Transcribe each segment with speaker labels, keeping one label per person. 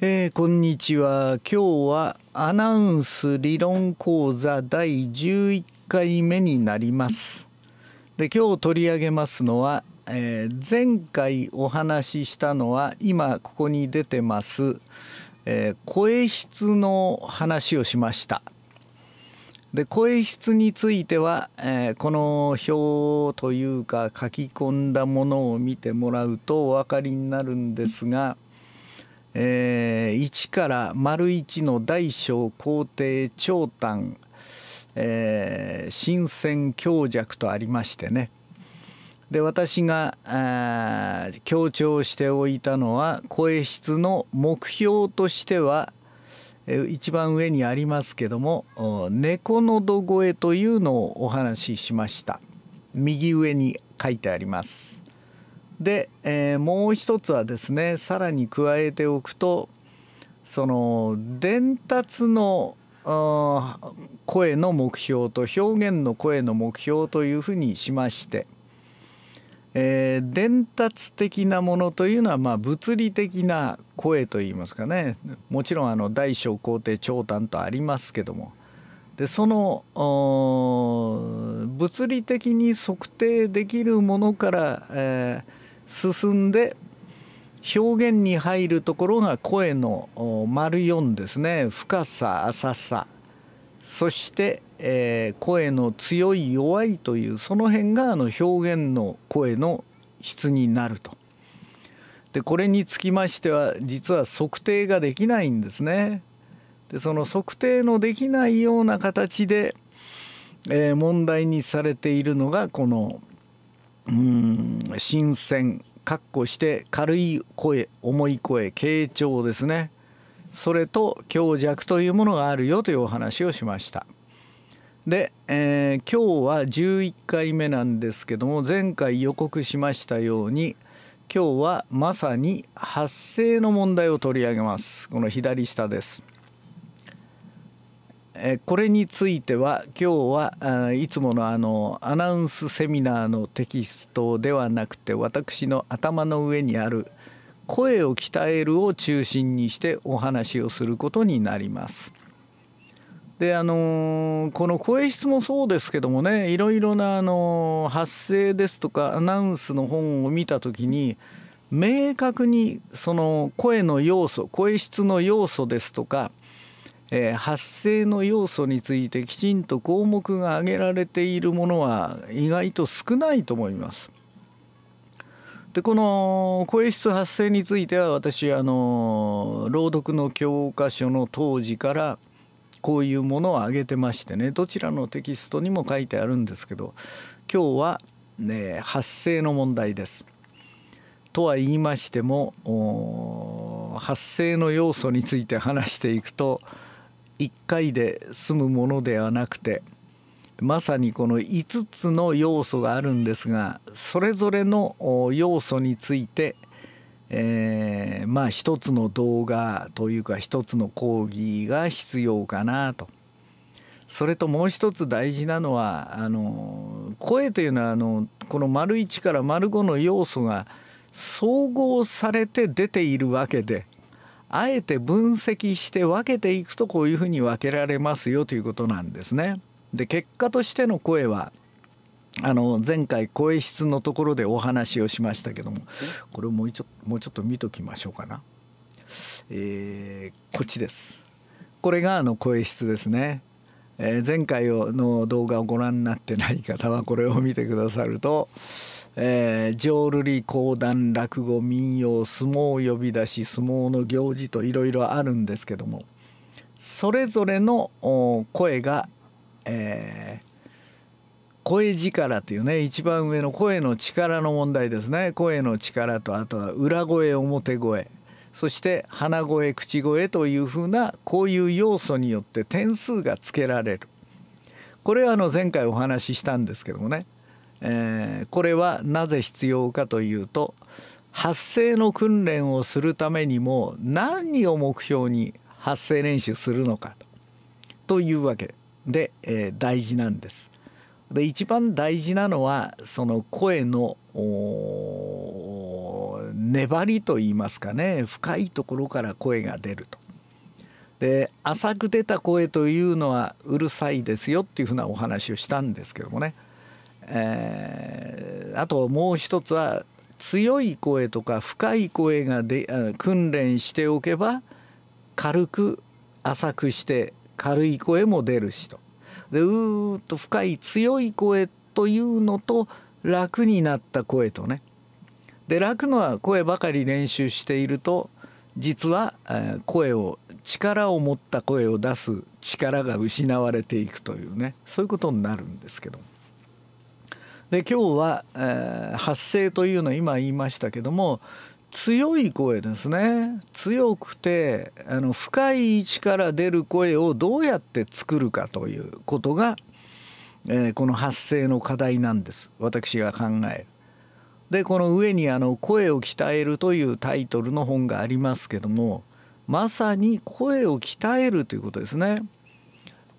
Speaker 1: えー、こんにちは今日はアナウンス理論講座第11回目になりますで今日取り上げますのは、えー、前回お話ししたのは今ここに出てます、えー、声質の話をしましたで声質については、えー、この表というか書き込んだものを見てもらうとお分かりになるんですが、えー、1から丸1の大小皇帝長短、えー、新鮮強弱とありましてねで私が強調しておいたのは声質の目標としては一番上にありますけども猫のど声というのをお話ししました右上に書いてあります。で、えー、もう一つはですねさらに加えておくとその伝達の声の目標と表現の声の目標というふうにしまして、えー、伝達的なものというのはまあ物理的な声といいますかねもちろんあの大小皇帝長短とありますけどもでその物理的に測定できるものから、えー進んで表現に入るところが声の丸4ですね深さ浅さそして、えー、声の強い弱いというその辺があの表現の声の質になると。でこれにつきましては実は測定ができないんですね。でその測定のできないような形で、えー、問題にされているのがこのうん新鮮かっこして軽い声重い声傾聴ですねそれと強弱というものがあるよというお話をしました。で、えー、今日は11回目なんですけども前回予告しましたように今日はまさに発声の問題を取り上げますこの左下です。これについては今日はいつものあのアナウンスセミナーのテキストではなくて私の頭の上にある「声を鍛える」を中心にしてお話をすることになります。であのこの声質もそうですけどもねいろいろなあの発声ですとかアナウンスの本を見た時に明確にその声の要素声質の要素ですとかえー、発生の要素についてきちんと項目が挙げられているものは意外と少ないと思います。でこの声質発生については私あの朗読の教科書の当時からこういうものを挙げてましてねどちらのテキストにも書いてあるんですけど今日は、ね、発声の問題です。とは言いましても発声の要素について話していくと1回で済むものではなくてまさにこの5つの要素があるんですがそれぞれの要素について、えー、まあ一つの動画というか一つの講義が必要かなと。それともう一つ大事なのはあの声というのはあのこの丸1から丸5の要素が総合されて出ているわけであえて分析して分けていくとこういうふうに分けられますよということなんですね。で結果としての声はあの前回声質のところでお話をしましたけどもこれをもうちょもうちょっと見ときましょうかな。えー、こっちです。これがあの声質ですね。えー、前回の動画をご覧になってない方はこれを見てくださるとえー、浄瑠璃講談落語民謡相撲呼び出し相撲の行事といろいろあるんですけどもそれぞれの声が、えー、声力というね一番上の声の力の問題ですね声の力とあとは裏声表声そして鼻声口声というふうなこういう要素によって点数がつけられるこれはあの前回お話ししたんですけどもねえー、これはなぜ必要かというと発声の訓練をするためにも何を目標に発声練習するのかというわけで、えー、大事なんです。で一番大事なのはその声の粘りといいますかね深いところから声が出ると。で浅く出た声というのはうるさいですよっていうふうなお話をしたんですけどもね。えー、あともう一つは強い声とか深い声がで訓練しておけば軽く浅くして軽い声も出るしとでうーっと深い強い声というのと楽になった声とねで楽な声ばかり練習していると実は声を力を持った声を出す力が失われていくというねそういうことになるんですけども。で今日は、えー、発声というのを今言いましたけども強い声ですね強くてあの深い位置から出る声をどうやって作るかということが、えー、この発声の課題なんです私が考える。でこの上にあの「声を鍛える」というタイトルの本がありますけどもまさに声を鍛えるということですね。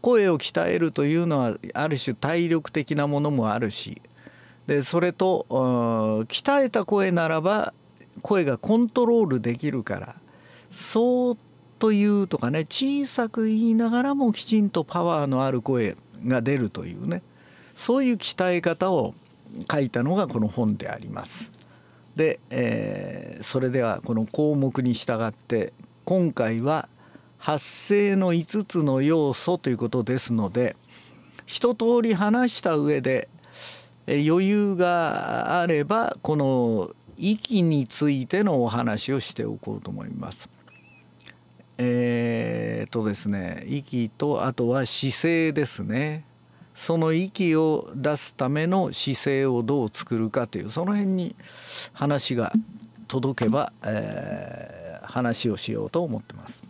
Speaker 1: 声を鍛えるというのはある種体力的なものもあるしでそれと鍛えた声ならば声がコントロールできるからそうというとかね小さく言いながらもきちんとパワーのある声が出るというねそういう鍛え方を書いたのがこの本であります。で、えー、それではこの項目に従って今回は発声の5つの要素ということですので一通り話した上で余裕があればこの息についてのお話をしておこうと思います。えー、とですね息とあとは姿勢ですねその息を出すための姿勢をどう作るかというその辺に話が届けば、えー、話をしようと思ってます。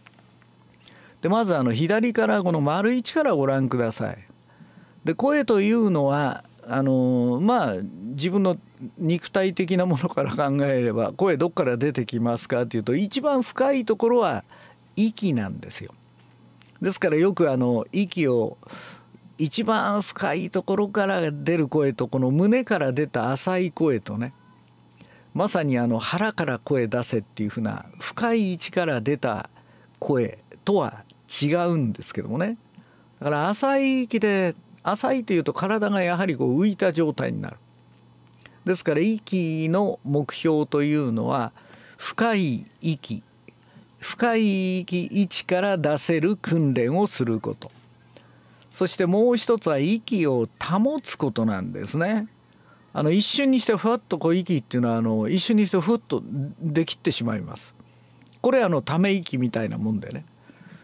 Speaker 1: でまずあの左からこの丸1からご覧ください。で声というのはあのまあ自分の肉体的なものから考えれば声どっから出てきますかっていうと一番深いところは息なんですよ。ですからよくあの息を一番深いところから出る声とこの胸から出た浅い声とねまさにあの腹から声出せっていうふうな深い位置から出た声とは違うんですけどもねだから浅い息で浅いというと体がやはりこう浮いた状態になるですから息の目標というのは深い息深い息位置から出せる訓練をすることそしてもう一つは息を保つことなんですね。あの一瞬にしてふわっとこう息っていうのはあの一瞬にしてふっとできてしまいます。これあのため息みたいなもんでね。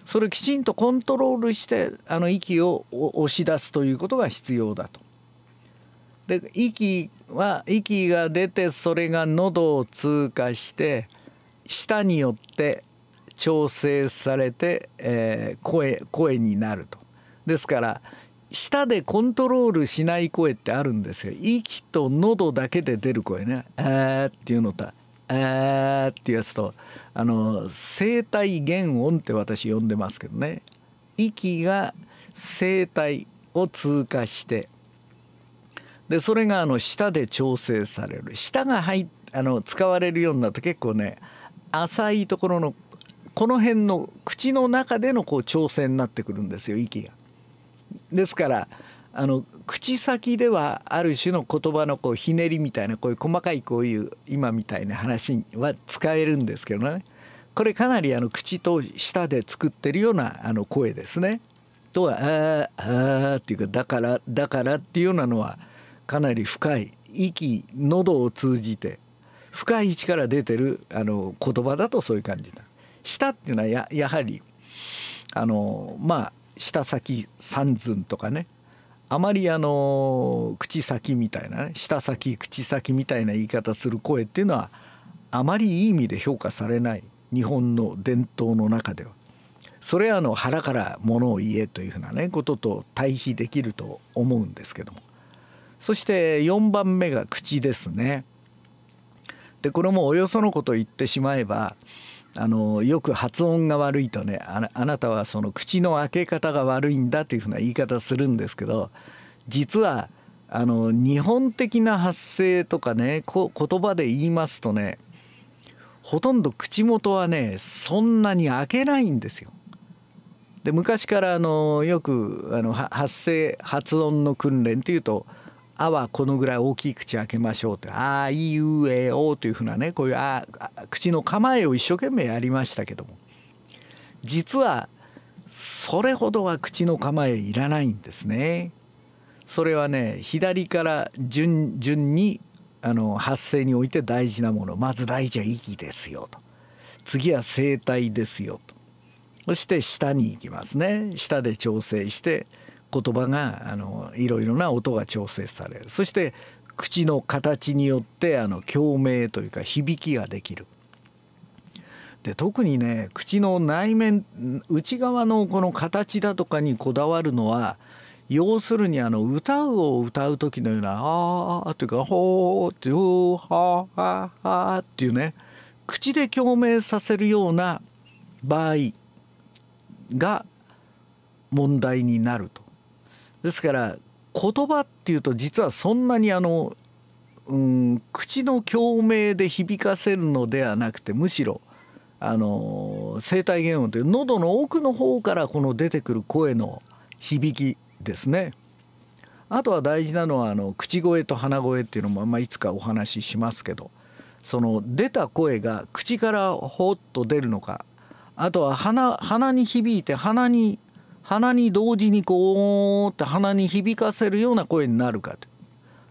Speaker 1: それをきちんとコントロールしてあの息を押し出すということが必要だと。で息は息が出てそれが喉を通過して舌によって調整されて、えー、声声になると。ですから舌でコントロールしない声ってあるんですよ。息と喉だけで出る声ね。えーっていうのとえーっていうやつとあの声帯原音って私呼んでますけどね息が声帯を通過してでそれがあの舌で調整される舌が入あの使われるようになると結構ね浅いところのこの辺の口の中でのこう調整になってくるんですよ息が。ですからあの口先ではある種の言葉のこうひねりみたいなこういう細かいこういう今みたいな話は使えるんですけどねこれかなりあの口と舌で作ってるようなあの声ですね。とは「あーあ」っていうか「だからだから」っていうようなのはかなり深い息喉を通じて深い位置から出てるあの言葉だとそういう感じだ。舌っていうのはやはりあのまあ舌先三寸とかねあまりあの口先みたいなね舌先口先みたいな言い方する声っていうのはあまりいい意味で評価されない日本の伝統の中ではそれはあの腹から物を言えというふうなねことと対比できると思うんですけどもそして4番目が口ですね。でこれもおよそのことを言ってしまえばあのよく発音が悪いとねああなたはその口の開け方が悪いんだというふうな言い方するんですけど実はあの日本的な発声とかねこ言葉で言いますとねほとんど口元はねそんなに開けないんですよ。で昔からあのよくあの発声発音の訓練というと「あ」はこのぐらい大きい口開けましょうっあいうえお」というふうなねこういうあ口の構えを一生懸命やりましたけども実はそれほどは口の構えいらないんですね。それはね左から順順にあの発声において大事なものまず大事は息ですよと次は声帯ですよとそして下に行きますね下で調整して言葉があのいろいろな音が調整されるそして口の形によってあの共鳴というか響きができる。で特にね口の内面内側のこの形だとかにこだわるのは要するにあの歌うを歌う時のような「ああ」というか「ほー」って「ほーはーはーはー」っていうね口で共鳴させるような場合が問題になるとですから言葉っていうと実はそんなにあの、うん、口の共鳴で響かせるのではなくてむしろあの声帯原音という喉の奥の方からこの出てくる声の響きですね。あとは大事なのはあの口声と鼻声っていうのも、まあ、いつかお話ししますけどその出た声が口からほっと出るのかあとは鼻鼻に響いて鼻に鼻に同時にこうって鼻に響かせるような声になるかと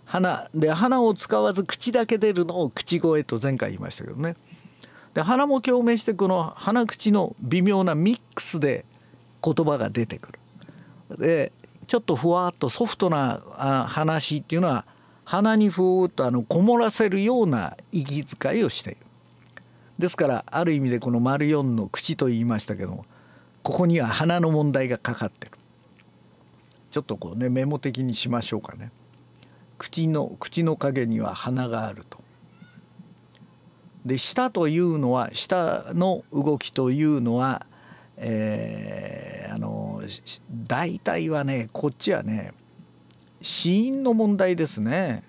Speaker 1: 鼻で鼻を使わず口だけ出るのを口声と前回言いましたけどねで鼻も共鳴してこの鼻口の微妙なミックスで言葉が出てくるでちょっとふわっとソフトな話っていうのは鼻にふーっとあのこもらせるような息遣いをしているですからある意味でこの「丸四の口」と言いましたけどもここには鼻の問題がかかってるちょっとこうねメモ的にしましょうかね口の口の影には鼻があるとで舌というのは舌の動きというのは、えー、あの大体はねこっちはね死因の問題ですね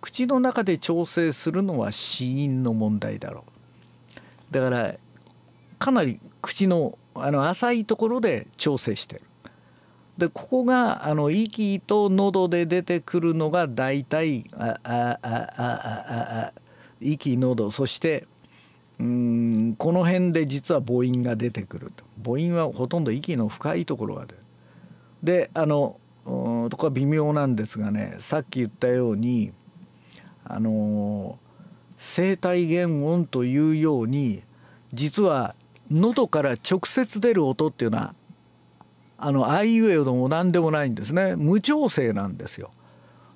Speaker 1: 口の中で調整するのは死因の問題だろうだからかなり口のあの浅いところで調整してる。でここがあの息と喉で出てくるのが大体あああああ息喉そしてうんこの辺で実は母音が出てくると母音はほとんど息の深いところが出る。であのとこは微妙なんですがねさっき言ったようにあの声帯原音というように実は喉から直接出る音っていうのはあのあいうえおでも何でもないんですね無調整なんですよ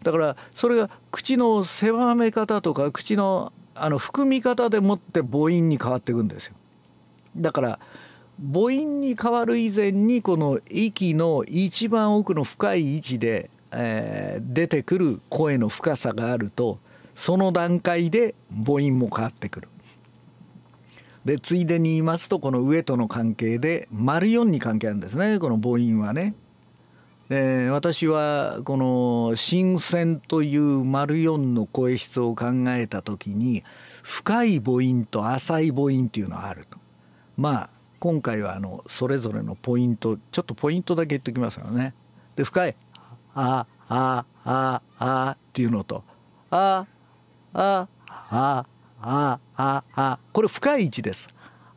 Speaker 1: だからそれが口の狭め方とか口のあの含み方でもって母音に変わっていくんですよだから母音に変わる以前にこの息の一番奥の深い位置で、えー、出てくる声の深さがあるとその段階で母音も変わってくる。でついでに言いますとこの上との関係で丸四に関係あるんですねこの母音はね。えー、私はこの「新鮮」という丸四の声質を考えた時に深い母音と浅い母音っていうのはあると。まあ今回はあのそれぞれのポイントちょっとポイントだけ言っておきますからね。で深い「あああああ」っていうのと「ああああ」ああああこれ深い位置です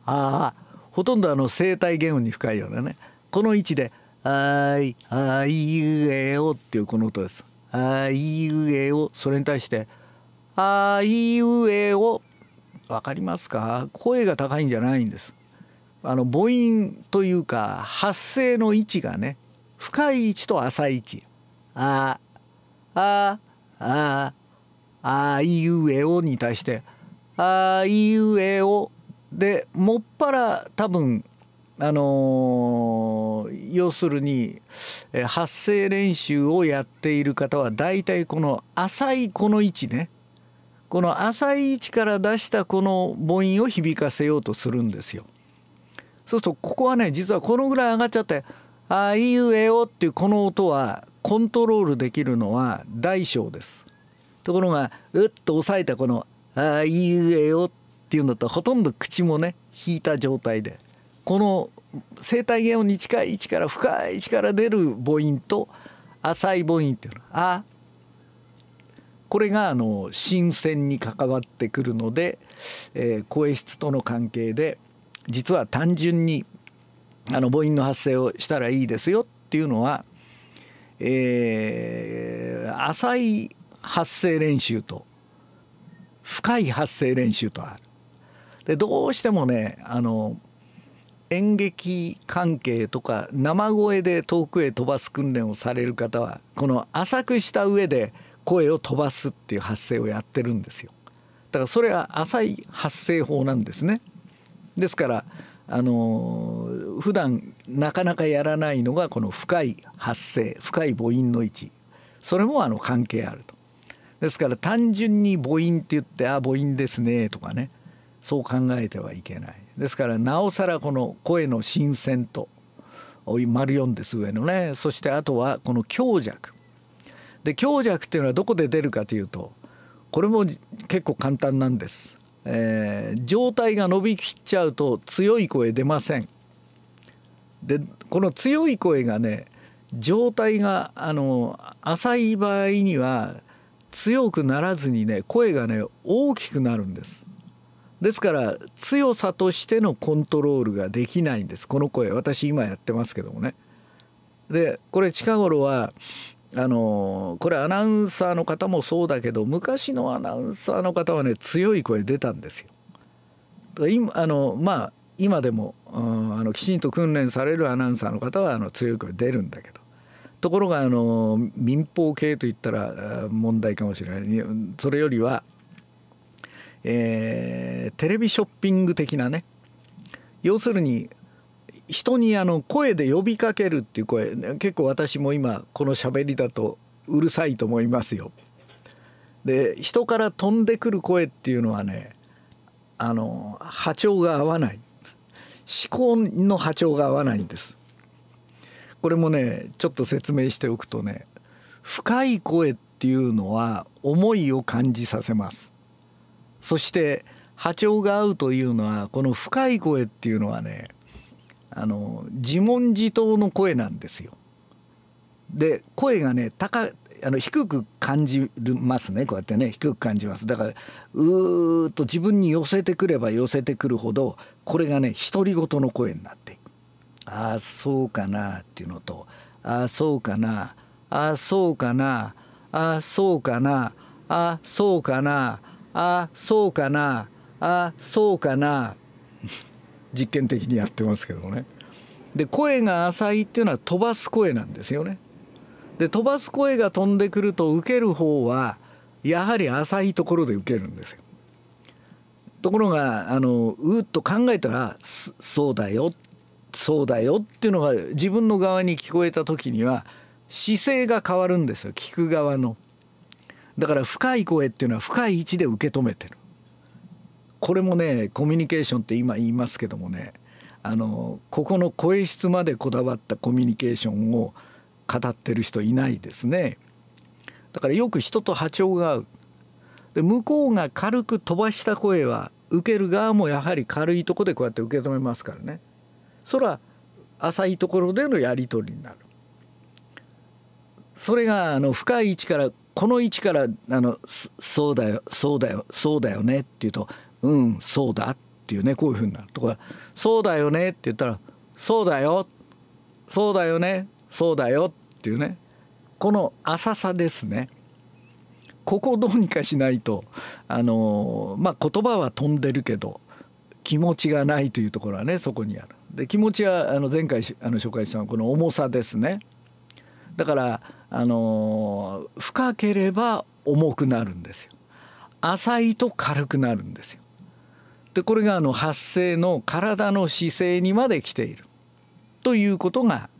Speaker 1: ああほとんどあの声帯弦音に深いようなねこの位置で「あいあいうえお」っていうこの音です「あいうえお」それに対して「あいうえお」わかりますか声が高いんじゃないんです。あの母音というか発声の位置がね深い位置と浅い位置「あああああいうえお」に対して「あいうえおでもっぱら多分あのー、要するに発声練習をやっている方は大体この浅いこの位置ねこの浅い位置から出したこの母音を響かせようとするんですよ。そうするとここはね実はこのぐらい上がっちゃって「あいうえお」っていうこの音はコントロールできるのは大小です。ところがうっと押さえたこの「ああいいえよっていうんだったらほとんど口もね引いた状態でこの声帯原音に近い位置から深い位置から出る母音と浅い母音っていうのあこれがあの新鮮に関わってくるので、えー、声質との関係で実は単純にあの母音の発声をしたらいいですよっていうのは、えー、浅い発声練習と深い発声練習とある。でどうしてもねあの演劇関係とか生声で遠くへ飛ばす訓練をされる方はこの浅くした上で声を飛ばすっていう発声をやってるんですよだからそれは浅い発声法なんですねですからあの普段なかなかやらないのがこの深い発声深い母音の位置それもあの関係あるとですから単純に母音って言って「あ母音ですね」とかねそう考えてはいけないですからなおさらこの声の新鮮と丸4です上のねそしてあとはこの強弱で強弱っていうのはどこで出るかというとこれも結構簡単なんです、えー、が伸びきっちゃうと強い声出ませんでこの強い声がね状態があの浅い場合には強くならずにね声がね大きくなるんですですから強さとしてのコントロールができないんですこの声私今やってますけどもねでこれ近頃はあのこれアナウンサーの方もそうだけど昔のアナウンサーの方はね強い声出たんですよ。だから今あのまあ今でも、うん、あのきちんと訓練されるアナウンサーの方はあの強い声出るんだけどところがあの民放系といったら問題かもしれないそれよりは、えー、テレビショッピング的なね要するに人にあの声で呼びかけるっていう声結構私も今この喋りだとうるさいと思いますよ。で人から飛んでくる声っていうのはねあの波長が合わない思考の波長が合わないんです。これもねちょっと説明しておくとね深い声っていうのは思いを感じさせますそして波長が合うというのはこの深い声っていうのはねあの自問自答の声なんですよ。で声がね高あの低く感じますねこうやってね低く感じますだからうーっと自分に寄せてくれば寄せてくるほどこれがね独り言の声になってあそうかなっていうのとああそうかなああそうかなああそうかなあそうかなあそうかなあそうかな 実験的にやってますけどもね。で声が浅いっていうのは飛ばす声なんですよね。で飛ばす声が飛んでくると受ける方はやはり浅いところで受けるんですよ。ところがあのうっと考えたら「そうだよ」っそうだよっていうのが自分の側に聞こえた時には姿勢が変わるんですよ聞く側の。だから深い声っていうのは深い位置で受け止めてる。これもねコミュニケーションって今言いますけどもねあのここの声質までこだわったコミュニケーションを語ってる人いないですね。だからよく人と波長が合う。で向こうが軽く飛ばした声は受ける側もやはり軽いとこでこうやって受け止めますからね。それは浅いところでのやり取りになる。それがあの深い位置からこの位置からあのそうだよそうだよそうだよねっていうとうんそうだっていうねこういうふうになるとかそうだよねって言ったらそうだよそうだよねそうだよっていうねこの浅さですね。ここをどうにかしないとあのまあ言葉は飛んでるけど気持ちがないというところはねそこにある。で気持ちはあの前回あの紹介したのはこの重さですねだからあの深ければ重くなるんですよ浅いと軽くなるんですよでこれがあの発生の体の姿勢にまで来ているということが、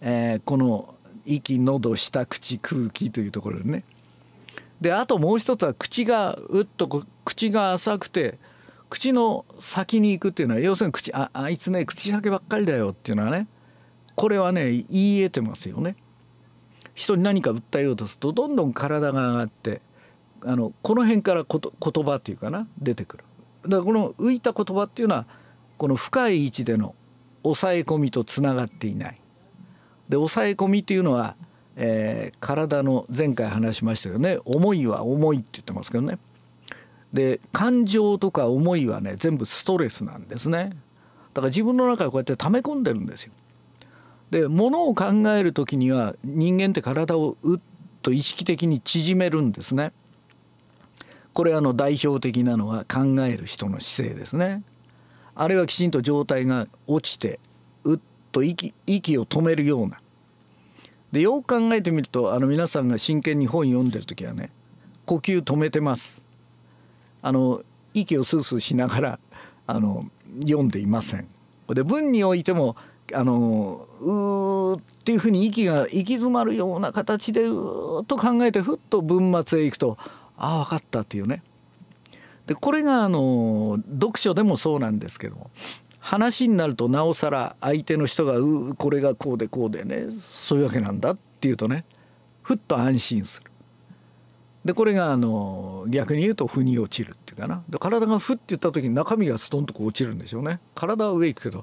Speaker 1: えー、この息喉下口空気というところでねであともう一つは口がうっと口が浅くて口の先に行くっていうのは要するに口ああいつね口先ばっかりだよっていうのはねこれはね言い得てますよね。人に何か訴えようとするとどんどん体が上がってあのこの辺からこと言葉っていうかな出てくる。だからこの浮いた言葉っていうのはこの深い位置での抑え込みとつながっていない。で抑え込みっていうのは、えー、体の前回話しましたけどね思いは重いって言ってますけどねで感情とか思いはね全部ストレスなんですねだから自分の中でこうやって溜め込んでるんですよで物を考える時には人間って体をうっと意識的に縮めるんですねこれあの代表的なのは考える人の姿勢ですねあれはきちんと状態が落ちてうっと息息を止めるようなでよく考えてみるとあの皆さんが真剣に本読んでる時はね呼吸止めてますあの息をスースーしながらあの読んでいません。で文においてもあのうっていうふうに息が行き詰まるような形でうっと考えてふっと文末へ行くとああ分かったっていうね。でこれがあの読書でもそうなんですけども話になるとなおさら相手の人が「うこれがこうでこうでねそういうわけなんだ」っていうとねふっと安心する。でこれがあの逆に言うと腑に落ちるっていうかなで体がふって言った時に中身がストンとこう落ちるんでしょうね体は上行くけど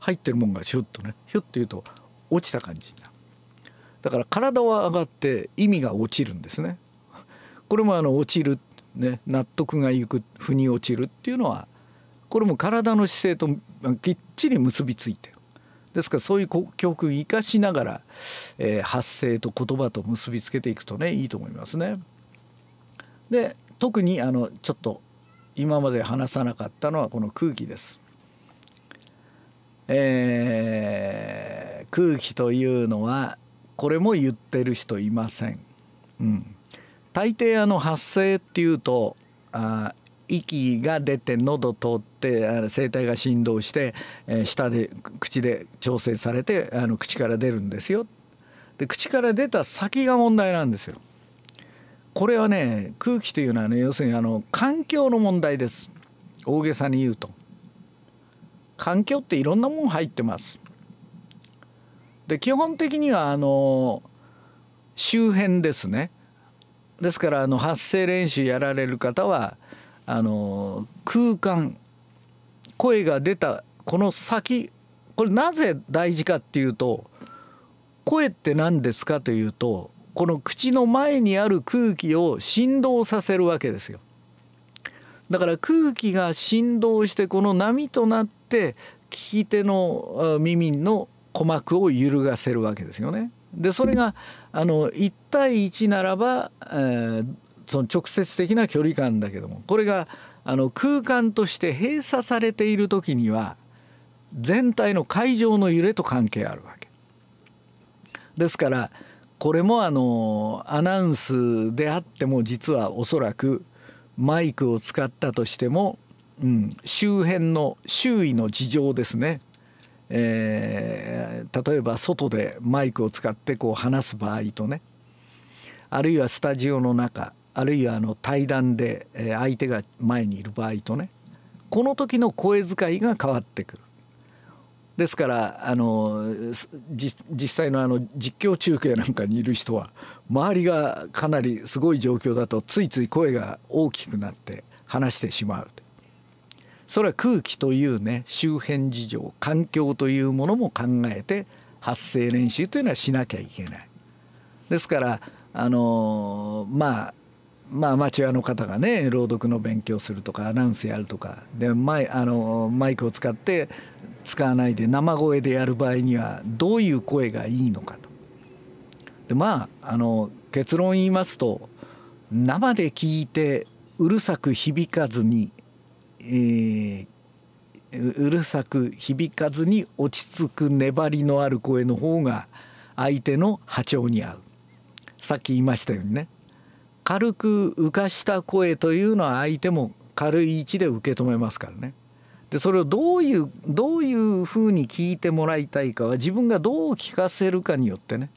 Speaker 1: 入ってるもんがひょっとねひょっと言うと落ちた感じになるだから体は上がって意味が落ちるんですねこれもあの落ちる、ね、納得がいく腑に落ちるっていうのはこれも体の姿勢ときっちり結びついてるですからそういう教訓生かしながら、えー、発声と言葉と結びつけていくとねいいと思いますね。で特にあのちょっと今まで話さなかったのはこの空気です。えー、空気というのはこれも言ってる人いません。うん、大抵あの発声っていうとあ息が出て喉通って声帯が振動して、えー、舌で口で調整されてあの口から出るんですよ。で口から出た先が問題なんですよ。これはね空気というのはね要するにあの環境の問題です大げさに言うと。環境っていろんなもん入ってます。で基本的にはあの周辺ですね。ですからあの発声練習やられる方はあの空間声が出たこの先これなぜ大事かっていうと声って何ですかというとこの口の前にある空気を振動させるわけですよ。だから空気が振動してこの波となって聞き手の耳の鼓膜を揺るがせるわけですよね。でそれがあの1対1ならば、えー、その直接的な距離感だけどもこれがあの空間として閉鎖されている時には全体の会場の揺れと関係あるわけ。ですからこれもあのアナウンスであっても実はおそらくマイクを使ったとしても、うん、周辺の周囲の事情ですね、えー、例えば外でマイクを使ってこう話す場合とねあるいはスタジオの中あるいはあの対談で相手が前にいる場合とねこの時の声遣いが変わってくる。ですからあの実際のあの実況中継なんかにいる人は周りがかなりすごい状況だとついつい声が大きくなって話してしまうそれは空気というね周辺事情環境というものも考えて発声練習というのはしなきゃいけない。ですからあのまあまあ、アマチュアの方がね朗読の勉強するとかアナウンスやるとかでマイあのマイクを使って使わないで生声でやる場合にはどういう声がいいのかと。でまああの結論言いますと生で聞いてうるさく響かずに、えー、うるさく響かずに落ち着く粘りのある声の方が相手の波長に合う。さっき言いましたようにね軽く浮かした声というのは相手も軽い位置で受け止めますからね。でそれをどういうどういうふうに聞いてもらいたいかは自分がどう聞かせるかによってね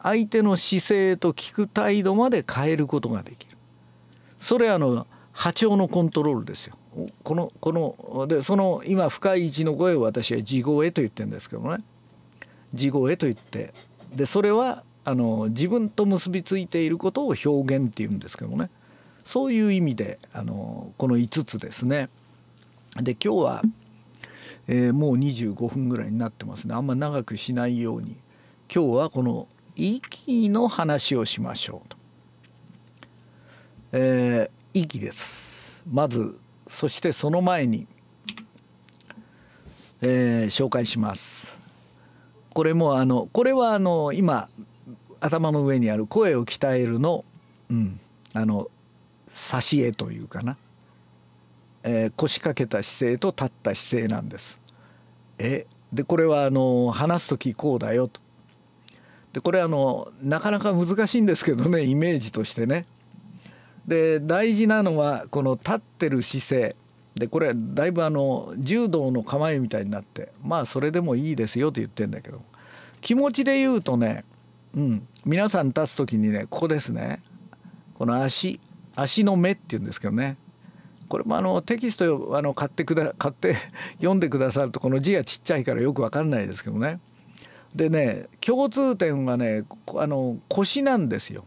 Speaker 1: 相手の姿勢と聞く態度まで変えることができる。それあの波長のコントロールですよ。このこのでその今深い位置の声を私は地声と言ってるんですけどもね地声と言ってでそれはあの自分と結びついていることを表現っていうんですけどもねそういう意味であのこの5つですねで今日は、えー、もう25分ぐらいになってますねあんま長くしないように今日はこの息の話をしましょうと、えー、息ですまずそしてその前に、えー、紹介しますこれもあのこれはあの今頭の上にある声を鍛えるの,、うん、あの挿絵というかなえー、腰掛けた姿勢と立った姿勢なんです。えでこれはあの話す時こうだよと。でこれあのなかなか難しいんですけどねイメージとしてね。で大事なのはこの立ってる姿勢でこれだいぶあの柔道の構えみたいになってまあそれでもいいですよと言ってんだけど気持ちで言うとね、うん、皆さん立つ時にねここですねこの足足の目っていうんですけどねこれもあのテキストあの買ってくだ 買って読んでくださるとこの字がちっちゃいからよく分かんないですけどね。でね共通点はねあの腰なんですよ。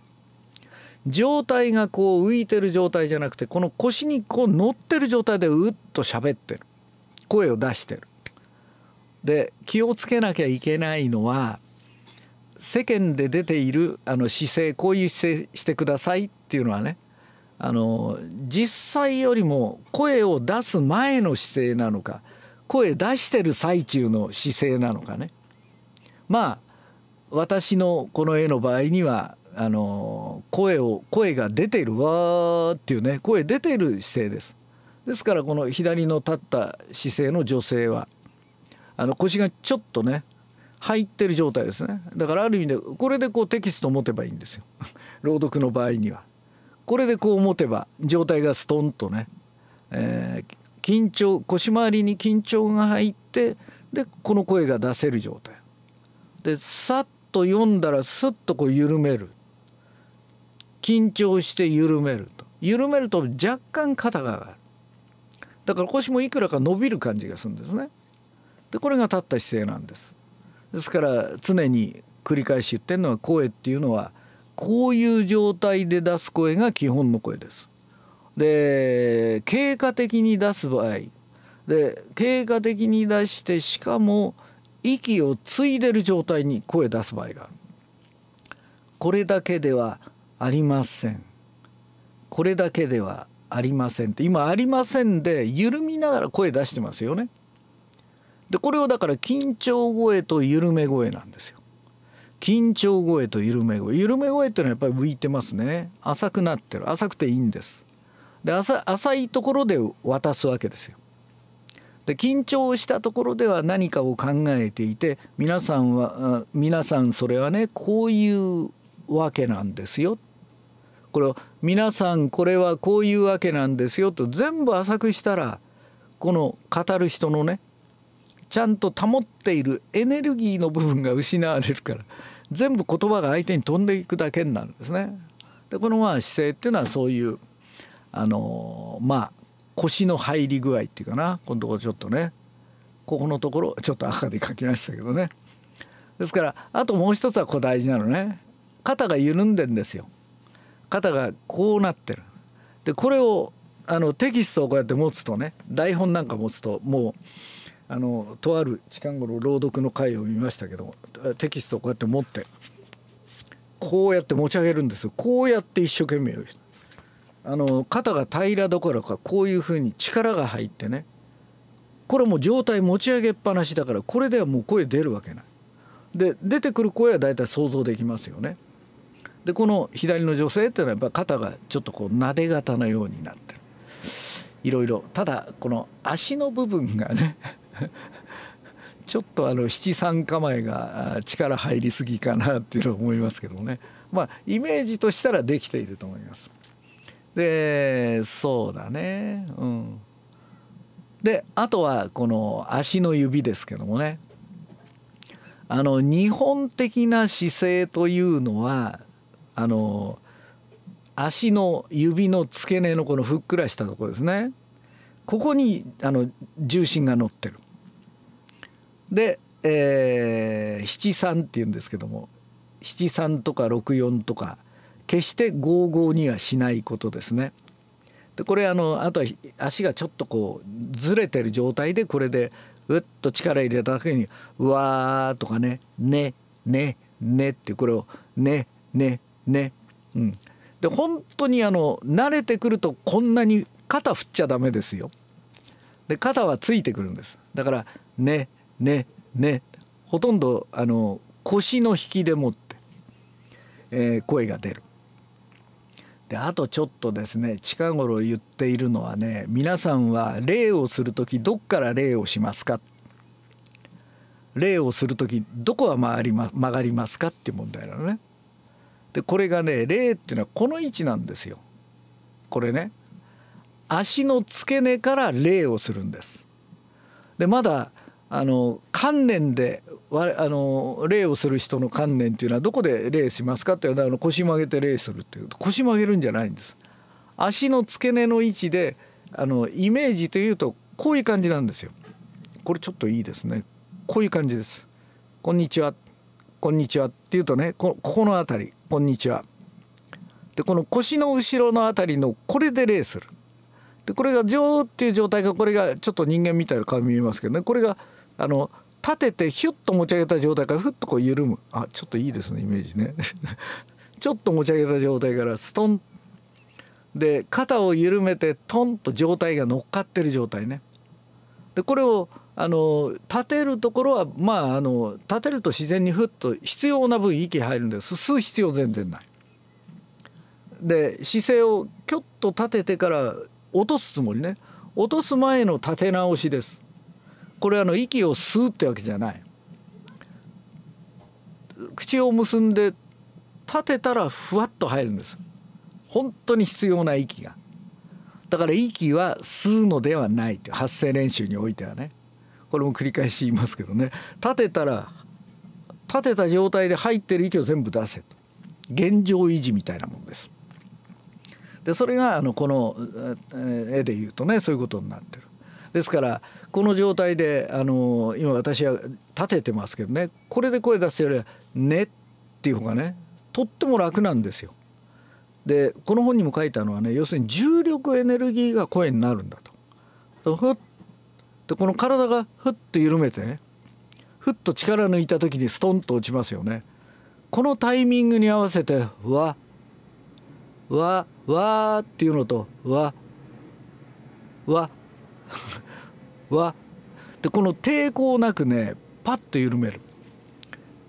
Speaker 1: 状態がこう浮いてる状態じゃなくてこの腰にこう乗ってる状態でうっと喋ってる声を出してる。で気をつけなきゃいけないのは世間で出ているあの姿勢こういう姿勢してくださいっていうのはねあの実際よりも声を出す前の姿勢なのか声出してる最中の姿勢なのかねまあ私のこの絵の場合にはあの声を声が出ているわーっていうね声出ている姿勢ですですからこの左の立った姿勢の女性はあの腰がちょっとね入ってる状態ですねだからある意味でこれでこうテキストを持てばいいんですよ 朗読の場合には。これでこう持てば状態がストンとね、えー、緊張腰回りに緊張が入ってでこの声が出せる状態でさっと読んだらすっとこう緩める緊張して緩めると緩めると若干肩が上がるだから腰もいくらか伸びる感じがするんですねでこれが立った姿勢なんですですから常に繰り返し言ってるのは声っていうのはこういう状態で出す声が基本の声です。で経過的に出す場合で経過的に出してしかも息を継いでる状態に声出す場合がある。これだけではありません。これだけではありませんって今「ありません」で緩みながら声出してますよね。でこれをだから緊張声と緩め声なんですよ。緊張声と緩め声緩め声っていうのはやっぱり浮いてますね浅くなってる浅くていいんですで浅いところで渡すわけですよで緊張したところでは何かを考えていて皆さんは皆さんそれはねこういうわけなんですよこれを皆さんこれはこういうわけなんですよと全部浅くしたらこの語る人のねちゃんと保っているエネルギーの部分が失われるから全部言葉が相手に飛んでいくだけになるんですね。でこのまあ姿勢っていうのはそういうあのまあ腰の入り具合っていうかなこのところちょっとねここのところちょっと赤で書きましたけどねですからあともう一つはこう大事なのね肩が緩んでんですよ肩がこうなってるでこれをあのテキストをこうやって持つとね台本なんか持つともうあのとある近頃朗読の回を見ましたけどテキストをこうやって持ってこうやって持ち上げるんですよこうやって一生懸命あの肩が平らどころかこういうふうに力が入ってねこれもう態持ち上げっぱなしだからこれではもう声出るわけない。で出てくる声は大体想像できますよね。でこの左の女性っていうのはやっぱ肩がちょっとこうなで型のようになってるいろいろただこの足の部分がね ちょっとあの七三構えが力入りすぎかなっていうのを思いますけどねまあイメージとしたらできていると思います。でそうだねうん。であとはこの足の指ですけどもねあの日本的な姿勢というのはあの足の指の付け根のこのふっくらしたとこですねここにあの重心が乗ってるで、えー、七三っていうんですけども七三とか六四とか決して五五にはしないことですね。でこれあのあとは足がちょっとこうずれてる状態でこれでうっと力入れた時に「うわ」とかね「ねねね」ってこれを「ねねね」うん。で本当にあの慣れてくるとこんなに肩振っちゃダメですよ。で肩はついてくるんです。だから「ねねねほとんどあの腰の引きでもって、えー、声が出る。であとちょっとですね近頃言っているのはね皆さんは礼をする時どっから礼をしますか礼をする時どこは曲り、ま、曲がりますかっていう問題なのね。でこれがね礼っていうのはこの位置なんですよ。これね足の付け根から礼をするんです。でまだあの観念であの礼をする人の観念というのはどこで礼しますかというのは腰曲げて礼するという腰曲げるんじゃないんです。足の付け根の位置であのイメージというとこういう感じなんですよ。これちょっといいですね。こういう感じです。こんにちは。こんにちはっていうとねここの辺りこんにちは。でこの腰の後ろの辺りのこれで礼する。でこれが「上」っていう状態がこれがちょっと人間みたいな顔見えますけどねこれが「あの立ててヒュッと持ち上げた状態からふっとこう緩むあちょっといいですねイメージね ちょっと持ち上げた状態からストンで肩を緩めてトンと状態が乗っかってる状態ねでこれをあの立てるところはまああの立てると自然にふっと必要な分息入るんです吸う必要全然ない。で姿勢をきょっと立ててから落とすつもりね落とす前の立て直しです。これあの息を吸うってわけじゃない口を結んで立てたらふわっと入るんです本当に必要な息がだから息は吸うのではないという発声練習においてはねこれも繰り返し言いますけどね立てたら立てた状態で入ってる息を全部出せと現状維持みたいなもんです。でそれがあのこの絵で言うとねそういうことになってる。ですからこの状態であの今私は立ててますけどねこれで声出すよりは「ね」っていう方がねとっても楽なんですよ。でこの本にも書いたのはね要するに重力エネルギーが声になるんだと。ふっとこの体がふっと緩めてねふっと力抜いた時にストンと落ちますよね。このタイミングに合わせて「わ」「わ」「わ」っていうのと「わ」「わ」はでこの抵抗なくねパッと緩める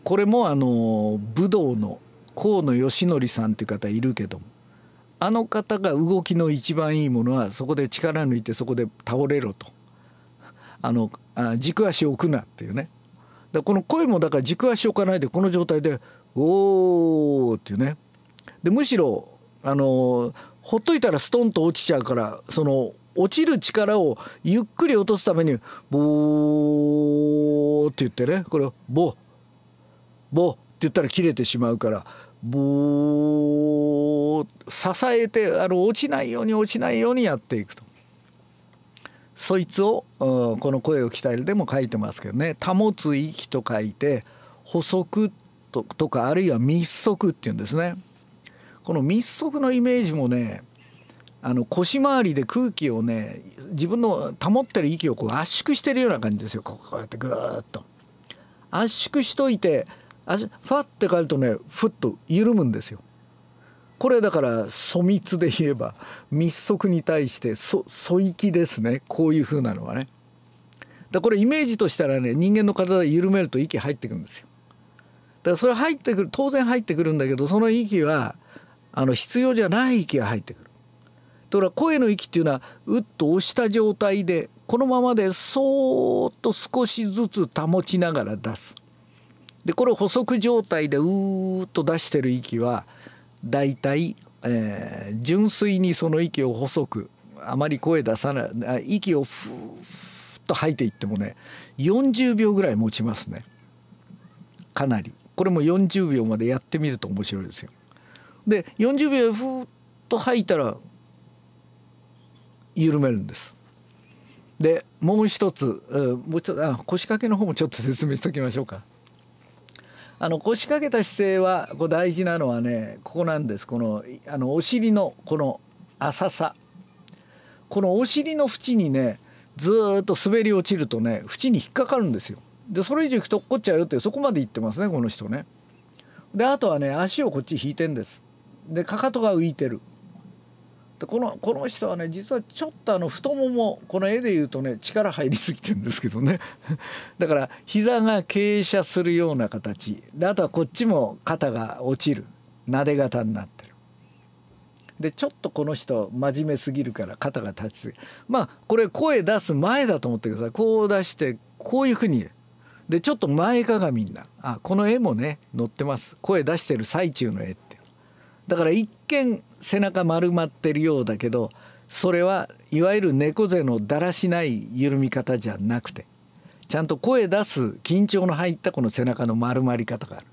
Speaker 1: これもあの武道の河野義則さんっていう方いるけどもあの方が動きの一番いいものはそこで力抜いてそこで倒れろとあのあ軸足を置くなっていうねだこの声もだから軸足置かないでこの状態で「おー」っていうねでむしろあのほっといたらストンと落ちちゃうからその落ちる力をゆっくり落とすためにボーって言ってねこれをボボって言ったら切れてしまうからボー支えてあの落ちないように落ちないようにやっていくと。そいつを、この声を鍛えるでも書いてますけどね「保つ息」と書いて「補足と」とかあるいは「密足」っていうんですね。この密足のイメージもねあの腰回りで空気をね自分の保ってる息をこう圧縮してるような感じですよこうやってぐーっと圧縮しといてファッてかるとねふっと緩むんですよこれだから粗密で言えば密足に対して粗域ですねこういう風なのはねだこれイメージとしたらね人間の体緩めると息入ってくるんですよだからそれ入ってくる当然入ってくるんだけどその息はあの必要じゃない息が入ってくるとこ声の息っていうのはうっと押した状態でこのままでそーっと少しずつ保ちながら出す。でこれを補足状態でうーっと出してる息はだいたい、え純粋にその息を細くあまり声出さない息をふーっと吐いていってもね40秒ぐらい持ちますねかなりこれも40秒までやってみると面白いですよ。で40秒ふーっと吐いたら緩めるんです。でもう一つもうちょっとあ腰掛けの方もちょっと説明しておきましょうか。あの腰掛けた姿勢はこう大事なのはねここなんですこのあのお尻のこの浅さこのお尻の縁にねずっと滑り落ちるとね縁に引っかかるんですよ。でそれ以上いくと落っこっちゃうよってそこまで行ってますねこの人ね。であとはね足をこっち引いてんです。でかかとが浮いてる。でこのこの人はね実はちょっとあの太ももこの絵で言うとね力入りすぎてるんですけどね だから膝が傾斜するような形であとはこっちも肩が落ちるなで型になってるでちょっとこの人真面目すぎるから肩が立ちすぎまあこれ声出す前だと思ってくださいこう出してこういうふうにでちょっと前かがみになあこの絵もね載ってます声出してる最中の絵ってだから一見背中丸まってるようだけどそれはいわゆる猫背のだらしない緩み方じゃなくてちゃんと声出す緊張の入ったこの背中の丸まり方がある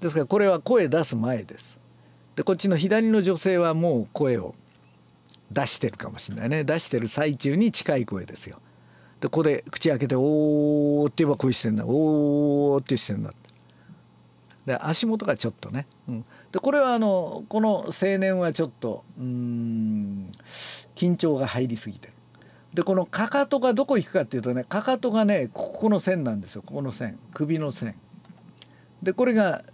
Speaker 1: ですからこれは声出す前ですでこっちの左の女性はもう声を出してるかもしれないね出してる最中に近い声ですよでここで口開けて「おー」って言えば声してんだ「おー」ってしてんだで足元がちょっとね、うん、でこれはあのこの青年はちょっとうん緊張が入りすぎてる。でこのかかとがどこ行くかっていうとねかかとがねここの線なんですよここの線首の線。でこれが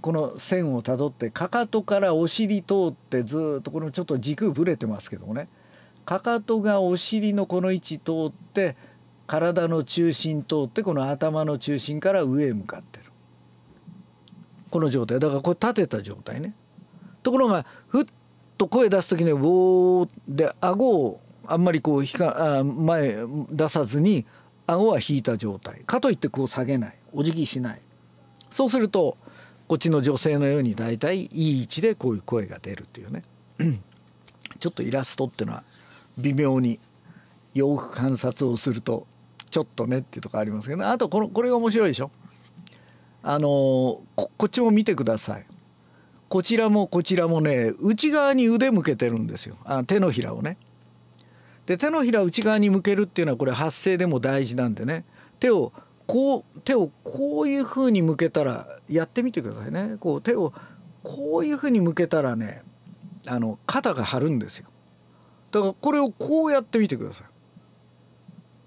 Speaker 1: この線をたどってかかとからお尻通ってずっとこのちょっと軸ぶれてますけどもねかかとがお尻のこの位置通って体の中心通ってこの頭の中心から上へ向かってる。この状態だからこれ立てた状態ねところがふっと声出す時にウォーで顎をあんまりこうひかあ前出さずに顎は引いた状態かといってこう下げないお辞儀しないそうするとこっちの女性のように大体いい位置でこういう声が出るっていうね ちょっとイラストっていうのは微妙によく観察をするとちょっとねっていうとこありますけどあとこのこれが面白いでしょ。あのこっちも見てくださいこちらもこちらもね内側に腕向けてるんですよあ手のひらをね。で手のひら内側に向けるっていうのはこれ発声でも大事なんでね手をこう手をこういうふうに向けたらやってみてくださいねこう手をこういうふうに向けたらねあの肩が張るんですよだからこれをこうやってみてください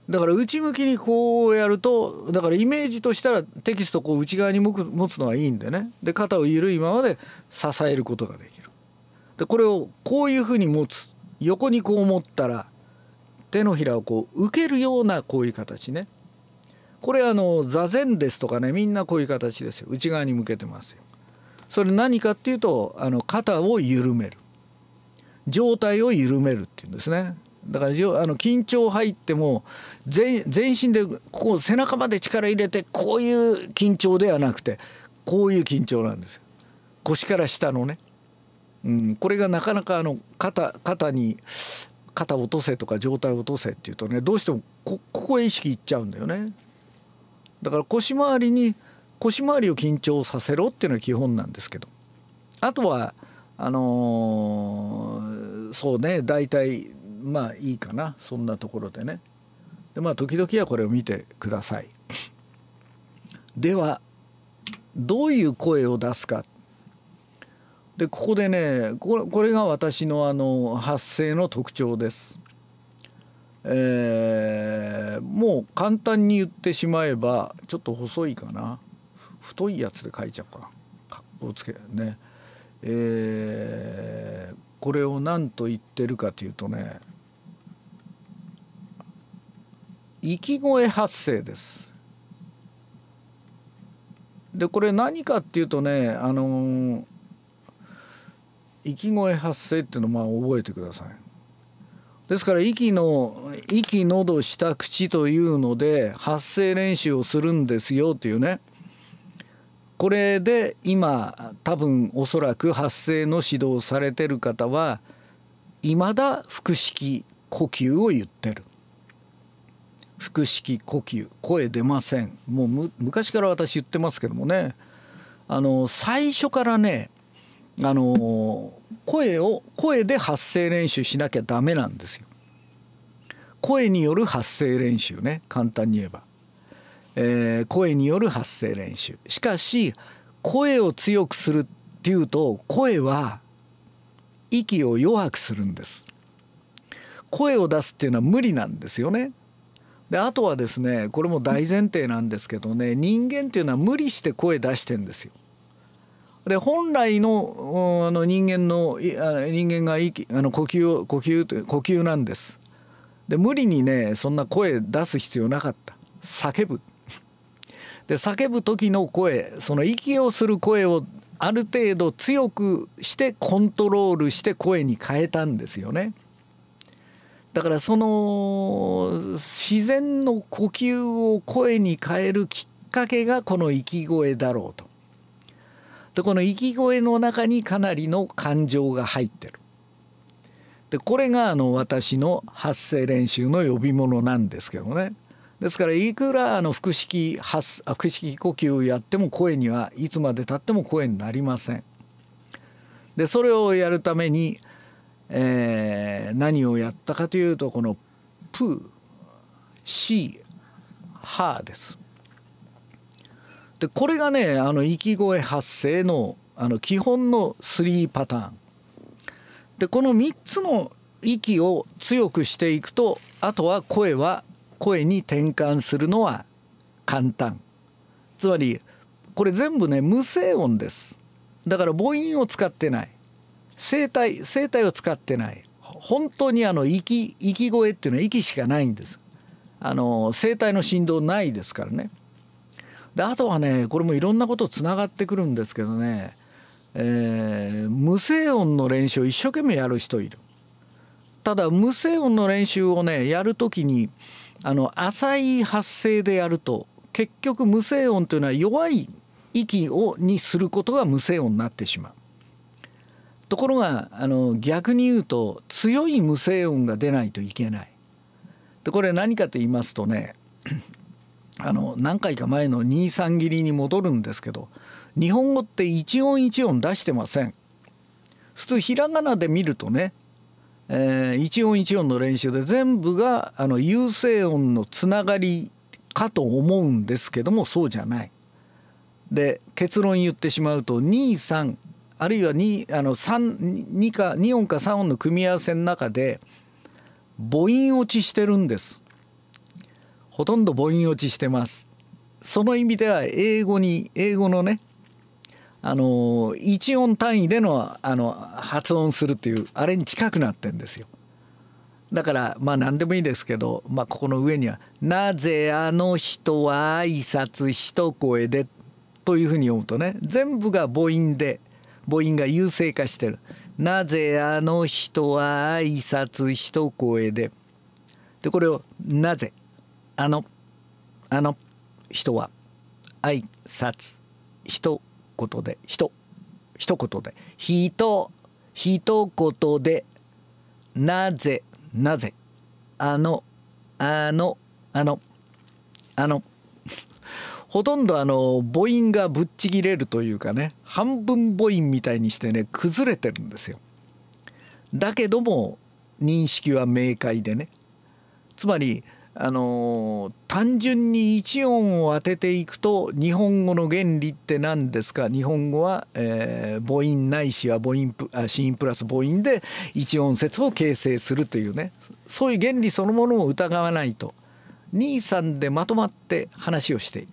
Speaker 1: だから内向きにこうやるとだからイメージとしたらテキストをこう内側に持つのはいいんでねで肩を緩いままで支えることができるでこれをこういうふうに持つ横にこう持ったら手のひらをこう受けるようなこういう形ねこれあの座禅ですとかねみんなこういう形ですよ内側に向けてますよそれ何かっていうとあの肩を緩める上体を緩めるっていうんですねだからあの緊張入っても全身でこう背中まで力入れてこういう緊張ではなくてこういう緊張なんです腰から下のね、うん、これがなかなかあの肩肩に肩落とせとか上体落とせっていうとねどうしてもここへ意識いっちゃうんだよねだから腰回りに腰回りを緊張させろっていうのが基本なんですけどあとはあのー、そうね大体まあいいかなそんなところでねでまあ時々はこれを見てくださいではどういう声を出すかでここでねこれが私のあの発声の特徴です、えー、もう簡単に言ってしまえばちょっと細いかな太いやつで書いちゃうかな格好つけねえーこれを何と言ってるかというとね意気声発声です。でこれ何かっていうとねあのー、息声発声っていうのまあ覚えてください。ですから息の息喉下口というので発声練習をするんですよっていうねこれで今多分おそらく発声の指導されてる方はいまだ腹式呼吸を言ってる腹式呼吸声出ませんもう昔から私言ってますけどもねあの最初からねあの声を声で発声練習しなきゃダメなんですよ。声による発声練習ね簡単に言えば。えー、声による発声練習しかし声を強くするっていうと声は息を弱くするんです声を出すっていうのは無理なんですよねであとはですねこれも大前提なんですけどね人間っていうのは無理して声出してんですよで本来のあの人間の人間が息あの呼吸を呼吸呼吸なんですで無理にねそんな声出す必要なかった叫ぶで叫ぶ時の声その息をする声をある程度強くしてコントロールして声に変えたんですよね。だからその自然の呼吸を声に変えるきっかけがこのき声だろうと。でこのき声の中にかなりの感情が入ってる。でこれがあの私の発声練習の呼び物なんですけどね。ですからいくらあの腹式発腹式呼吸をやっても声にはいつまでたっても声になりません。でそれをやるために、えー、何をやったかというとこの「プー」「シー」「ハー」です。でこれがねあの息声発声のあの基本の3パターン。でこの3つの息を強くしていくとあとは声は声に転換するのは簡単つまりこれ全部ね無声音ですだから母音を使ってない声帯声帯を使ってない本当にあの息息声っていうのは息しかないんですあの声帯の振動ないですからねであとはねこれもいろんなことつながってくるんですけどね、えー、無声音の練習を一生懸命やる人いるただ無声音の練習をねやるときにあの浅い発声でやると結局無声音というのは弱い息をにすることが無声音になってしまう。ところがあの逆に言うと強い無声音が出ないといけない。でこれ何かと言いますとねあの何回か前の23切りに戻るんですけど日本語って一音一音出してません。普通ひらがなで見るとねえー、一音一音の練習で全部があの有声音のつながりかと思うんですけどもそうじゃない。で結論言ってしまうと23あるいは 2, あの3 2か2音か3音の組み合わせの中で母音落ちしてるんです。ほとんど母音落ちしてます。その意味では英語に英語のねあの1音単位でのあの発音するっていうあれに近くなってんですよ。だからまあ何でもいいですけど、まあ、ここの上には「なぜあの人は挨拶一声で」というふうに読むとね全部が母音で母音が優勢化してる。なぜあの人は挨拶一声で。でこれを「なぜあのあの人は挨拶一声で」ことで人一言で人一言でなぜなぜあのあのあのあのほとんどあの母音がぶっちぎれるというかね半分母音みたいにしてね崩れてるんですよ。だけども認識は明快でねつまりあの単純に一音を当てていくと日本語の原理って何ですか日本語は、えー、母音ないしは母音あ子音プラス母音で一音節を形成するというねそういう原理そのものを疑わないとさんでまとまって話をしている。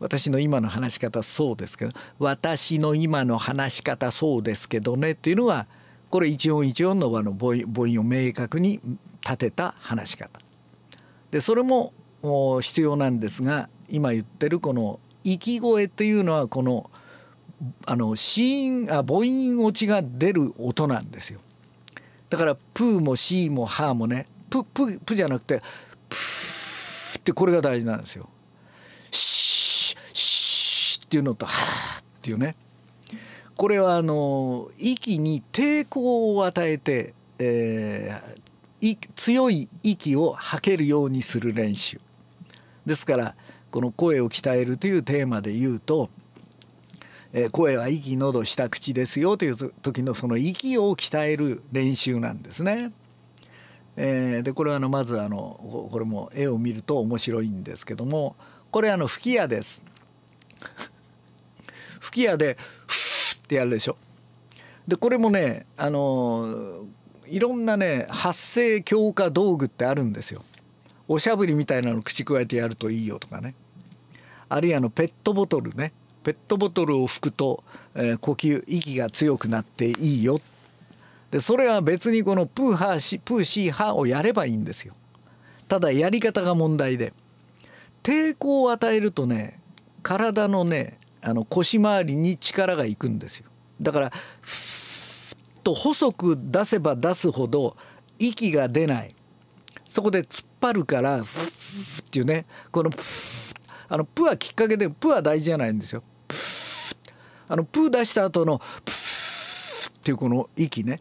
Speaker 1: 私の今の話し方そうですけど私の今の話し方そうですけどねっていうのはこれ一音一音の場の母音を明確に立てた話し方。でそれも必要なんですが今言ってるこの息声っていうのはこのあの子音あ母音落ちが出る音なんですよ。だからプーもシーもハーもねプププじゃなくてプーってこれが大事なんですよ。っていうのとハーっていうね。これはあの息に抵抗を与えて、えー、い強い息を吐けるようにする練習ですからこの声を鍛えるというテーマで言うと、えー、声は息喉下口ですよという時のその息を鍛える練習なんですね。えー、でこれはあのまずあのこれも絵を見ると面白いんですけどもこれあの吹き矢です。吹き矢でふ」ってやるでしょ。でこれもねあのーいろんなね発声強化道具ってあるんですよ。おしゃぶりみたいなの口くわえてやるといいよとかねあるいはのペットボトルねペットボトルを拭くと、えー、呼吸息が強くなっていいよでそれは別にこのプーハーシプーシーハーをやればいいんですよただやり方が問題で抵抗を与えるとね体のねあの腰回りに力がいくんですよだからと細く出せば出すほど息が出ないそこで突っ張るからフッっていうねこのプあのプはきっかけでプは大事じゃないんですよプあのプ出した後のプっていうこの息ね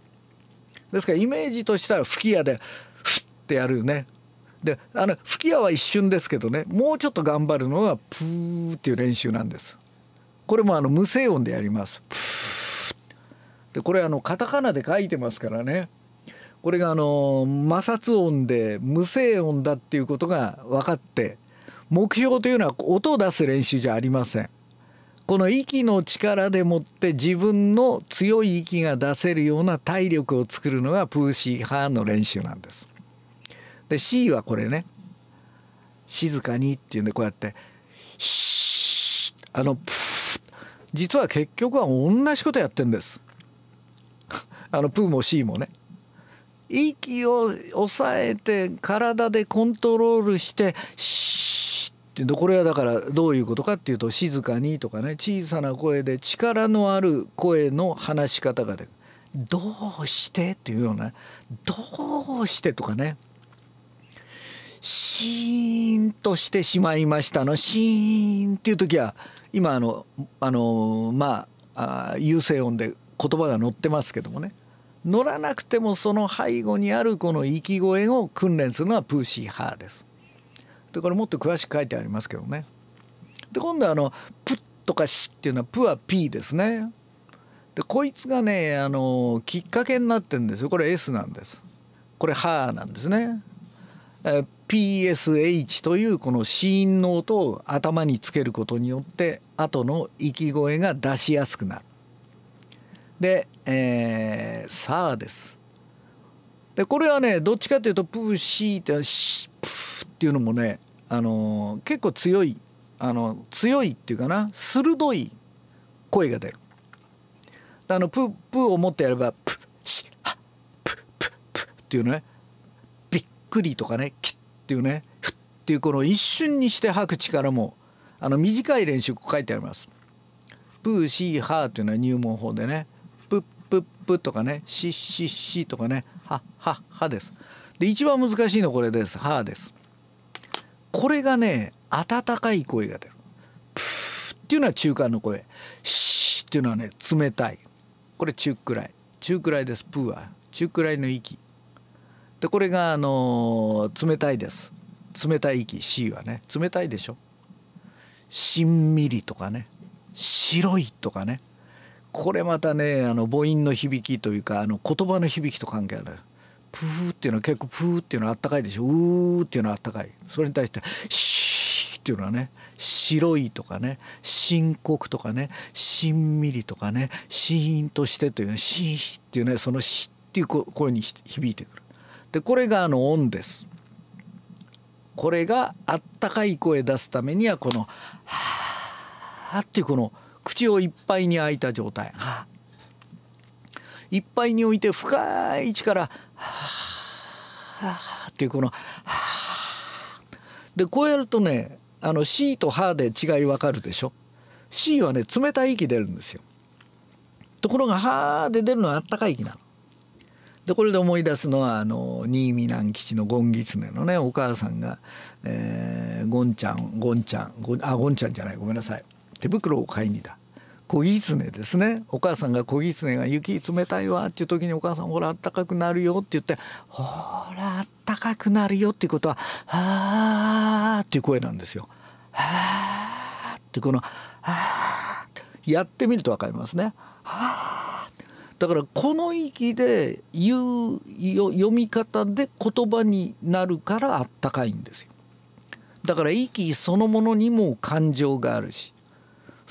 Speaker 1: ですからイメージとしたら吹き矢でフッってやるよねであの吹き矢は一瞬ですけどねもうちょっと頑張るのはプーっていう練習なんですこれもあの無声音でやりますプーでこれあのカタカナで書いてますからねこれがあの摩擦音で無声音だっていうことが分かって目標というのは音を出す練習じゃありません。この息の力でもって自分の強い息が出せるような体力を作るのがプーシー派の練習なんです。で C はこれね静かにっていうんでこうやってあの実は結局は同じことやってんです。あのプーもーもね息を抑えて体でコントロールして「シーってこれはだからどういうことかっていうと静かにとかね小さな声で力のある声の話し方がでどうしてっていうような「どうして」とかねシーンとしてしまいましたのシーンっていう時は今あのあのまあ優勢音で言葉が載ってますけどもね乗らなくてもその背後にあるこの息声を訓練するのはプーシー派です。でこれもっと詳しく書いてありますけどね。で今度はあの「プ」とか「し」っていうのは「プ」は「ピーですね。でこいつがねあのきっかけになってるんですよこれ S なんです。これ「は」なんですね。えー PSH というこの子音の音を頭につけることによって後の息声が出しやすくなる。で、えー、さあです。でこれはねどっちかというとプーシーってシプーっていうのもね、あのー、結構強いあの強いっていうかな鋭い声が出る。あのプープーを持ってやればプシハプププっていうねびっくりとかねキッっていうねフッっていうこの一瞬にして吐く力もあの短い練習書いてあります。プーシーハーいうのは入門法でね。プとかねシッシッシとかねハッハですで一番難しいのこれですハですこれがね温かい声が出るプーっていうのは中間の声シーっていうのはね冷たいこれ中くらい中くらいですプーは中くらいの息でこれがあのー、冷たいです冷たい息 C はね冷たいでしょしんみりとかね白いとかねこれまたねあの母音の響きというかあの言葉の響きと関係ある。プーっていうのは結構プーっていうのはあったかいでしょうーっていうのはあったかいそれに対してシーっていうのはね白いとかね深刻とかねしんみりとかねシーンとしてというシーっていうねそのシっていう声に響いてくるでこれがあの音ですこれがあったかい声出すためにはこの「はあ」っていうこの「口をいっぱいに開いた状態いっぱいに置いて深い力っていうこのでこうやるとねあの C と「は」で違いわかるでしょ C はね冷たい息出るんですよところが「は」で出るのはあったかい息なの。でこれで思い出すのはあの新見南吉のゴンギツネのねお母さんが、えー、ゴンちゃんゴンちゃんゴンあゴンちゃんじゃないごめんなさい手袋を買いにだ小狐ですねお母さんが小狐が「雪冷たいわ」っていう時にお母さん「ほらあったかくなるよ」って言って「ほらあったかくなるよ」っていうことは「はあ」っていう声なんですよ。はあってこの「はあ」やってみると分かりますね。はあだからこの域で言う読み方で言葉になるからあったかいんですよ。だから息そのものにも感情があるし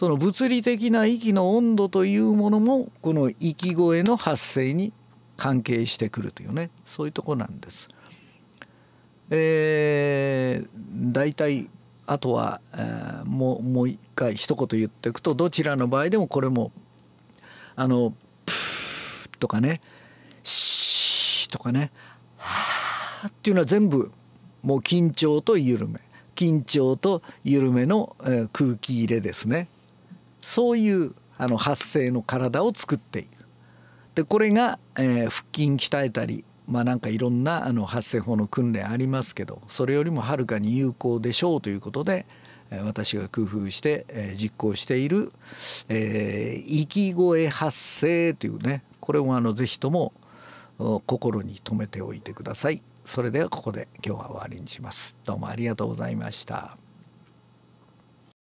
Speaker 1: その物理的な息の温度というものもこの息声の発生に関係してくるというねそういうとこなんです。えー、大体あとは、えー、もうもう一回一言言っていくとどちらの場合でもこれもあの「プー」とかね「シー」とかね「はー」っていうのは全部もう緊張と緩め緊張と緩めの、えー、空気入れですね。そういうあの発声の体を作っていく。でこれが、えー、腹筋鍛えたりまあなんかいろんなあの発声法の訓練ありますけどそれよりもはるかに有効でしょうということで私が工夫してえ実行している、えー、息声発声というねこれもあのぜひとも心に留めておいてください。それではここで今日は終わりにします。どうもありがとうございました。